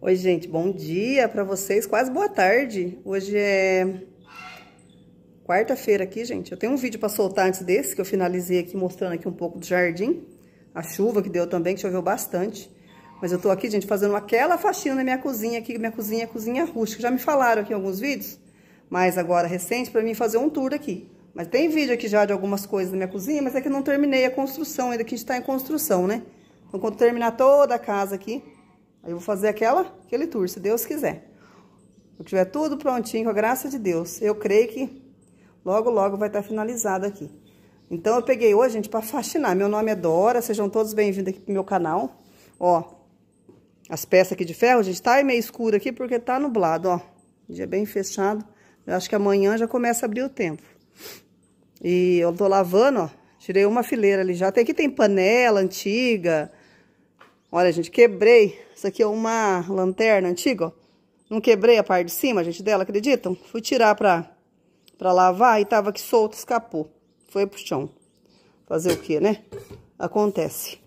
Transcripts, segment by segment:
Oi, gente, bom dia para vocês, quase boa tarde. Hoje é quarta-feira aqui, gente. Eu tenho um vídeo para soltar antes desse, que eu finalizei aqui mostrando aqui um pouco do jardim. A chuva que deu também, que choveu bastante. Mas eu tô aqui, gente, fazendo aquela faxina na minha cozinha aqui, minha cozinha é cozinha rústica. Já me falaram aqui em alguns vídeos, mas agora recente, para mim fazer um tour aqui. Mas tem vídeo aqui já de algumas coisas na minha cozinha, mas é que eu não terminei a construção ainda, que a gente tá em construção, né? Então, quando terminar toda a casa aqui, Aí eu vou fazer aquela, aquele tour, se Deus quiser. Eu tiver tudo prontinho, com a graça de Deus, eu creio que logo, logo vai estar finalizado aqui. Então, eu peguei hoje, gente, para faxinar. Meu nome é Dora, sejam todos bem-vindos aqui pro meu canal. Ó, as peças aqui de ferro, gente, tá meio escuro aqui porque tá nublado, ó. Dia bem fechado. Eu acho que amanhã já começa a abrir o tempo. E eu tô lavando, ó, tirei uma fileira ali já. Até aqui tem panela antiga, Olha, gente, quebrei. Isso aqui é uma lanterna antiga, ó. Não quebrei a parte de cima, gente, dela, acreditam? Fui tirar pra, pra lavar e tava aqui solto, escapou. Foi pro chão. Fazer o que, né? Acontece.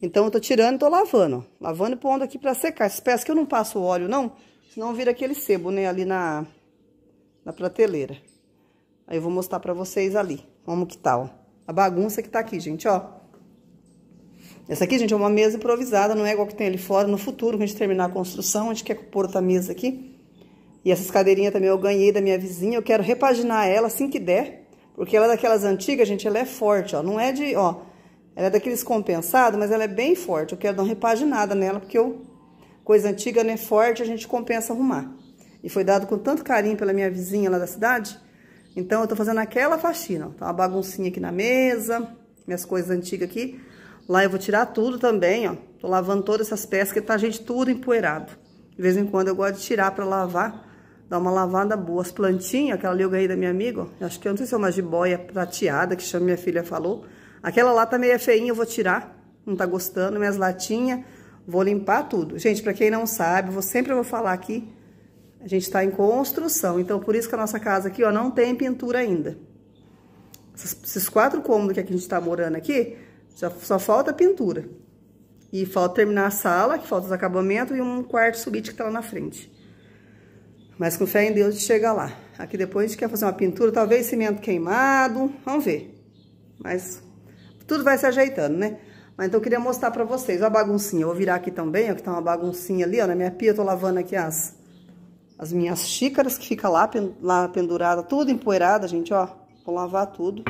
Então, eu tô tirando e tô lavando, ó. Lavando e pondo aqui pra secar. Essas peças que eu não passo óleo, não, senão vira aquele sebo, né, ali na, na prateleira. Aí eu vou mostrar pra vocês ali, como que tá, ó. A bagunça que tá aqui, gente, ó. Essa aqui, gente, é uma mesa improvisada, não é igual que tem ali fora. No futuro, quando a gente terminar a construção, a gente quer pôr outra mesa aqui. E essas cadeirinhas também eu ganhei da minha vizinha, eu quero repaginar ela assim que der, porque ela é daquelas antigas, gente, ela é forte, ó, não é de, ó, ela é daqueles compensados, mas ela é bem forte, eu quero dar uma repaginada nela, porque eu, coisa antiga, né, forte, a gente compensa arrumar. E foi dado com tanto carinho pela minha vizinha lá da cidade, então eu tô fazendo aquela faxina, ó, tá uma baguncinha aqui na mesa, minhas coisas antigas aqui, Lá eu vou tirar tudo também, ó. Tô lavando todas essas peças, que tá, gente, tudo empoeirado. De vez em quando eu gosto de tirar pra lavar, dar uma lavada boa. As plantinhas, aquela ali eu ganhei da minha amiga, ó. Acho que eu não sei se é uma jiboia prateada, que chama minha filha falou. Aquela lá tá meio feinha, eu vou tirar. Não tá gostando, minhas latinhas. Vou limpar tudo. Gente, pra quem não sabe, vou, sempre vou falar aqui, a gente tá em construção. Então, por isso que a nossa casa aqui, ó, não tem pintura ainda. Esses quatro cômodos que a gente tá morando aqui só falta a pintura. E falta terminar a sala, que falta os acabamentos, e um quarto subite que tá lá na frente. Mas com fé em Deus, a gente chega lá. Aqui depois a gente quer fazer uma pintura, talvez cimento queimado, vamos ver. Mas tudo vai se ajeitando, né? Mas então eu queria mostrar pra vocês, ó a baguncinha. Eu vou virar aqui também, ó, que tá uma baguncinha ali, ó, na minha pia. Eu tô lavando aqui as, as minhas xícaras que fica lá, pen, lá pendurada, tudo empoeirada, gente, ó. Vou lavar tudo.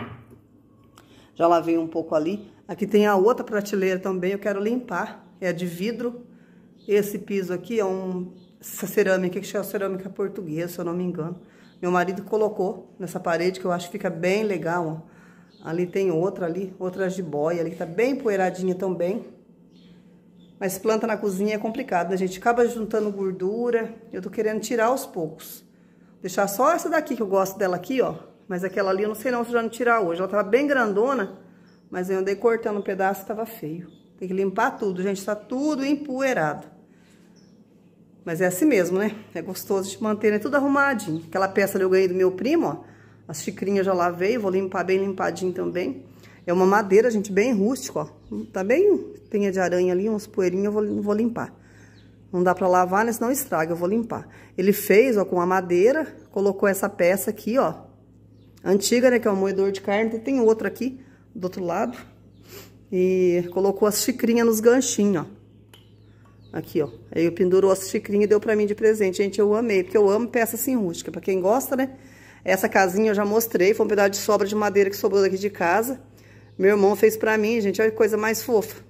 Já lavei um pouco ali. Aqui tem a outra prateleira também, eu quero limpar. É de vidro. Esse piso aqui é um, essa cerâmica que chama cerâmica portuguesa, se eu não me engano. Meu marido colocou nessa parede, que eu acho que fica bem legal, ó. Ali tem outra ali, outra jiboia ali, que tá bem poeiradinha também. Mas planta na cozinha é complicado, né, gente? Acaba juntando gordura. Eu tô querendo tirar aos poucos. Deixar só essa daqui, que eu gosto dela aqui, ó. Mas aquela ali eu não sei não se já não tirar hoje. Ela tava tá bem grandona. Mas eu andei cortando um pedaço, tava feio. Tem que limpar tudo, gente, tá tudo empoeirado. Mas é assim mesmo, né? É gostoso de manter, né? Tudo arrumadinho. Aquela peça ali eu ganhei do meu primo, ó. As xicrinhas já lavei, vou limpar bem limpadinho também. É uma madeira, gente, bem rústica, ó. Tá bem tenha de aranha ali, uns poeirinhos, eu vou, vou limpar. Não dá pra lavar, né? Senão estraga, eu vou limpar. Ele fez, ó, com a madeira, colocou essa peça aqui, ó. Antiga, né? Que é um moedor de carne. Tem outra aqui, do outro lado e colocou as xicrinhas nos ganchinhos, ó. Aqui, ó. Aí eu pendurou as xicrinhas e deu pra mim de presente. Gente, eu amei, porque eu amo peça assim rústica. Pra quem gosta, né? Essa casinha eu já mostrei, foi um pedaço de sobra de madeira que sobrou daqui de casa. Meu irmão fez pra mim, gente, olha que coisa mais fofa.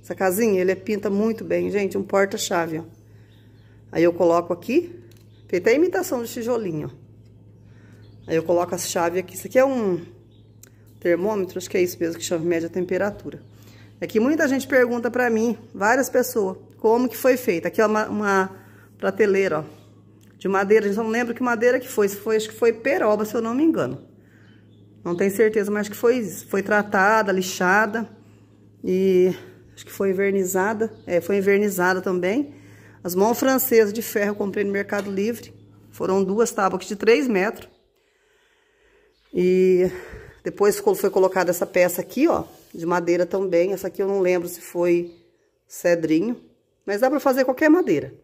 Essa casinha, ele pinta muito bem, gente, um porta-chave, ó. Aí eu coloco aqui, feita a imitação do tijolinho, ó. Aí eu coloco as chaves aqui. Isso aqui é um termômetro, acho que é isso mesmo que chama, mede a temperatura. É que muita gente pergunta para mim, várias pessoas, como que foi feito. Aqui é uma, uma prateleira, ó, de madeira, gente não lembro que madeira que foi, foi, acho que foi peroba, se eu não me engano. Não tenho certeza, mas acho que foi foi tratada, lixada e acho que foi envernizada, é, foi envernizada também. As mãos francesas de ferro eu comprei no Mercado Livre, foram duas tábuas de 3 metros. E depois foi colocada essa peça aqui, ó, de madeira também. Essa aqui eu não lembro se foi cedrinho, mas dá pra fazer qualquer madeira.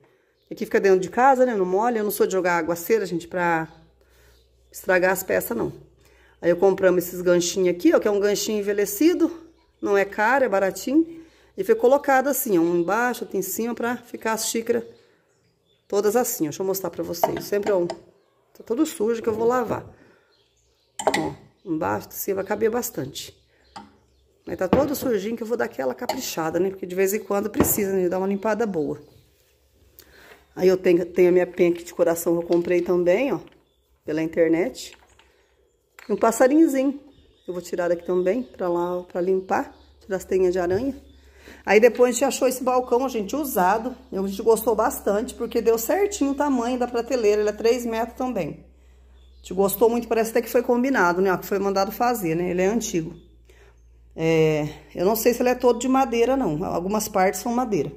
Aqui fica dentro de casa, né, não molha. Eu não sou de jogar aguaceira, gente, pra estragar as peças, não. Aí eu compramos esses ganchinhos aqui, ó, que é um ganchinho envelhecido, não é caro, é baratinho. E foi colocado assim, ó, um embaixo, outro em cima, pra ficar as xícaras todas assim. Deixa eu mostrar pra vocês. Sempre é um... Tá todo sujo que eu vou lavar. Ó. Embaixo do cima, caber bastante. Mas tá todo sujinho que eu vou dar aquela caprichada, né? Porque de vez em quando precisa, né? Dar uma limpada boa. Aí eu tenho, tenho a minha penca de coração que eu comprei também, ó. Pela internet. E um passarinhozinho. Eu vou tirar daqui também, pra lá, pra limpar. Tirar as tenhas de aranha. Aí depois a gente achou esse balcão, gente, usado. A gente gostou bastante, porque deu certinho o tamanho da prateleira. Ele é 3 metros também gostou muito, parece até que foi combinado, né? Ó, que foi mandado fazer, né? Ele é antigo. É, eu não sei se ele é todo de madeira, não. Algumas partes são madeira.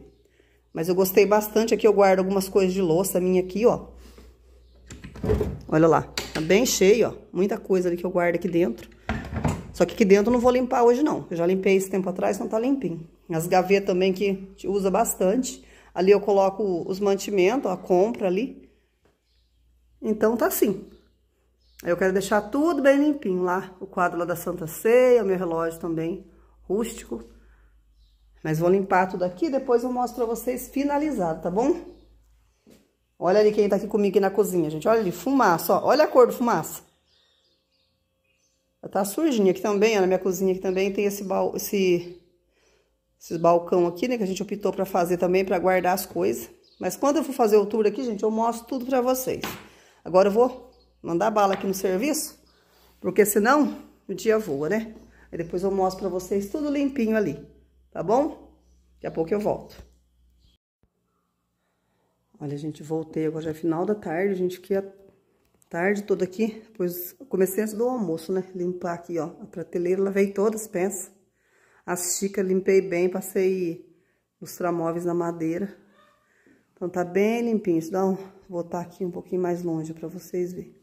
Mas eu gostei bastante. Aqui eu guardo algumas coisas de louça minha aqui, ó. Olha lá. Tá bem cheio, ó. Muita coisa ali que eu guardo aqui dentro. Só que aqui dentro eu não vou limpar hoje, não. Eu já limpei esse tempo atrás, não tá limpinho. As gavetas também que usa bastante. Ali eu coloco os mantimentos, a compra ali. Então tá assim. Eu quero deixar tudo bem limpinho lá. O quadro lá da Santa Ceia, o meu relógio também rústico. Mas vou limpar tudo aqui, depois eu mostro pra vocês finalizado, tá bom? Olha ali quem tá aqui comigo aqui na cozinha, gente. Olha ali, fumaça, ó. Olha a cor do fumaça. Ela tá sujinha aqui também, ó, na minha cozinha aqui também tem esse, esse... esse balcão aqui, né? Que a gente optou pra fazer também, pra guardar as coisas. Mas quando eu for fazer o tour aqui, gente, eu mostro tudo pra vocês. Agora eu vou mandar bala aqui no serviço, porque senão o dia voa, né? Aí depois eu mostro pra vocês tudo limpinho ali, tá bom? Daqui a pouco eu volto. Olha, gente, voltei agora, já é final da tarde, a gente fiquei a tarde toda aqui, depois comecei antes do almoço, né? Limpar aqui, ó, a prateleira, lavei todas, pensa. As xícaras limpei bem, passei os tramóveis na madeira. Então tá bem limpinho, isso dá um... Vou botar aqui um pouquinho mais longe pra vocês verem.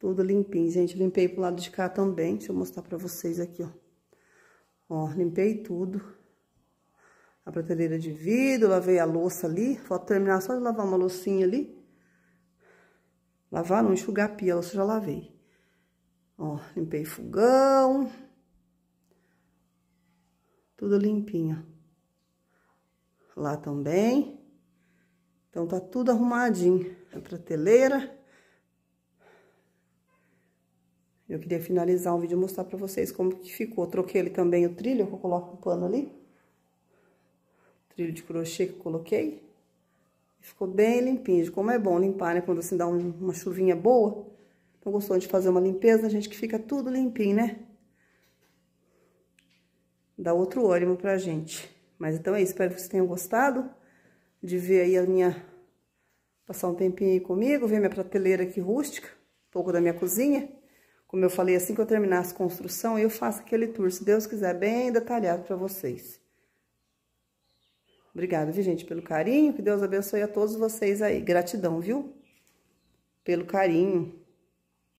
Tudo limpinho, gente. Limpei pro lado de cá também. Deixa eu mostrar pra vocês aqui, ó. Ó, limpei tudo. A prateleira de vidro, lavei a louça ali. Falta terminar só de lavar uma loucinha ali. Lavar, não enxugar a pia, a louça já lavei. Ó, limpei fogão. Tudo limpinho. Lá também. Então, tá tudo arrumadinho. A prateleira Eu queria finalizar um vídeo e mostrar pra vocês como que ficou. Troquei ele também o trilho, que eu coloco o pano ali. Trilho de crochê que eu coloquei. Ficou bem limpinho. Como é bom limpar, né? Quando assim dá um, uma chuvinha boa. Então, gostou de fazer uma limpeza, a gente, que fica tudo limpinho, né? Dá outro ânimo pra gente. Mas então é isso. Espero que vocês tenham gostado de ver aí a minha... Passar um tempinho aí comigo, ver minha prateleira aqui rústica. Um pouco da minha cozinha. Como eu falei, assim que eu terminar as construção, eu faço aquele tour, se Deus quiser, bem detalhado para vocês. Obrigada, viu, gente, pelo carinho. Que Deus abençoe a todos vocês aí. Gratidão, viu? Pelo carinho.